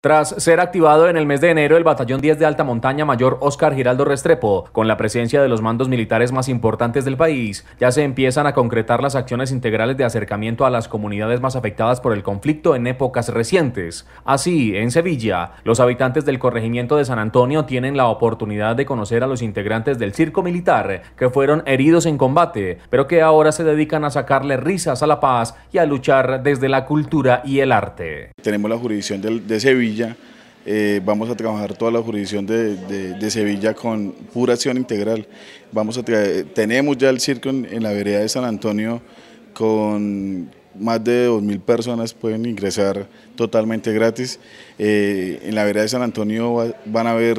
Tras ser activado en el mes de enero el Batallón 10 de Alta Montaña Mayor Oscar Giraldo Restrepo, con la presencia de los mandos militares más importantes del país, ya se empiezan a concretar las acciones integrales de acercamiento a las comunidades más afectadas por el conflicto en épocas recientes. Así, en Sevilla, los habitantes del corregimiento de San Antonio tienen la oportunidad de conocer a los integrantes del circo militar que fueron heridos en combate, pero que ahora se dedican a sacarle risas a la paz y a luchar desde la cultura y el arte. Tenemos la jurisdicción de, Sevilla eh, vamos a trabajar toda la jurisdicción de, Sevilla con pura acción integral. Vamos tenemos ya el circo en, la vereda de San Antonio con más de 2.000 personas pueden ingresar totalmente gratis. Eh, en la vereda de San Antonio van a haber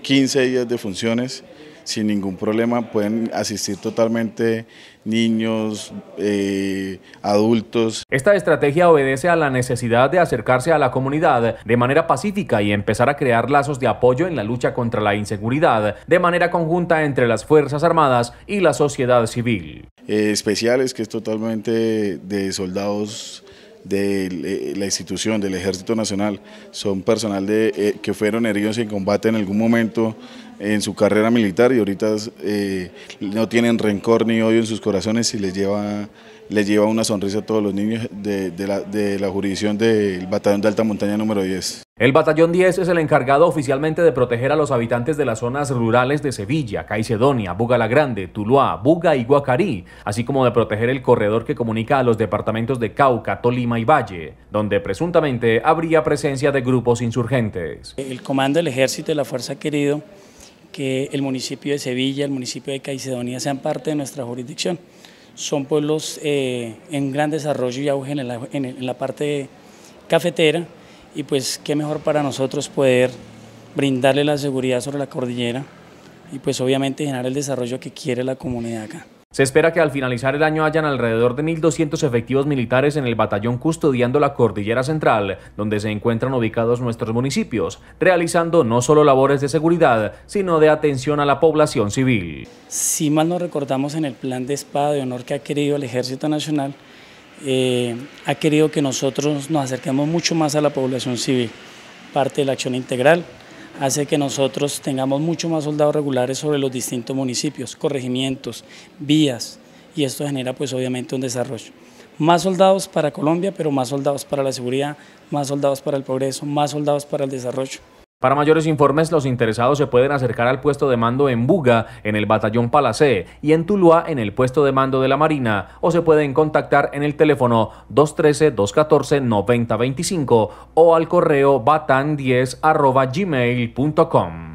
15 días de funciones sin ningún problema, pueden asistir totalmente niños, eh, adultos. Esta estrategia obedece a la necesidad de acercarse a la comunidad de manera pacífica y empezar a crear lazos de apoyo en la lucha contra la inseguridad de manera conjunta entre las Fuerzas Armadas y la sociedad civil. Eh, especiales, que es totalmente de soldados de la institución, del Ejército Nacional, son personal de, eh, que fueron heridos en combate en algún momento en su carrera militar y ahorita eh, no tienen rencor ni odio en sus corazones y les lleva, les lleva una sonrisa a todos los niños de, la, jurisdicción del Batallón de Alta Montaña número 10. El Batallón 10 es el encargado oficialmente de proteger a los habitantes de las zonas rurales de Sevilla, Caicedonia, Buga la Grande, Tuluá, Buga y Guacarí, así como de proteger el corredor que comunica a los departamentos de Cauca, Tolima y Valle, donde presuntamente habría presencia de grupos insurgentes. El comando del ejército y la fuerza querido que el municipio de Sevilla, el municipio de Caicedonia sean parte de nuestra jurisdicción. Son pueblos eh, en gran desarrollo y auge en la, en la parte cafetera y pues qué mejor para nosotros poder brindarle la seguridad sobre la cordillera y pues obviamente generar el desarrollo que quiere la comunidad acá. Se espera que al finalizar el año hayan alrededor de 1.200 efectivos militares en el batallón custodiando la cordillera central, donde se encuentran ubicados nuestros municipios, realizando no solo labores de seguridad, sino de atención a la población civil. Si mal no recordamos en el plan de espada de honor que ha querido el Ejército Nacional, eh, ha querido que nosotros nos acerquemos mucho más a la población civil, parte de la acción integral, hace que nosotros tengamos mucho más soldados regulares sobre los distintos municipios, corregimientos, vías, y esto genera pues obviamente un desarrollo. Más soldados para Colombia, pero más soldados para la seguridad, más soldados para el progreso, más soldados para el desarrollo. Para mayores informes, los interesados se pueden acercar al puesto de mando en Buga, en el batallón Palacé, y en Tuluá, en el puesto de mando de la Marina, o se pueden contactar en el teléfono 213-214-9025 o al correo batan10.gmail.com.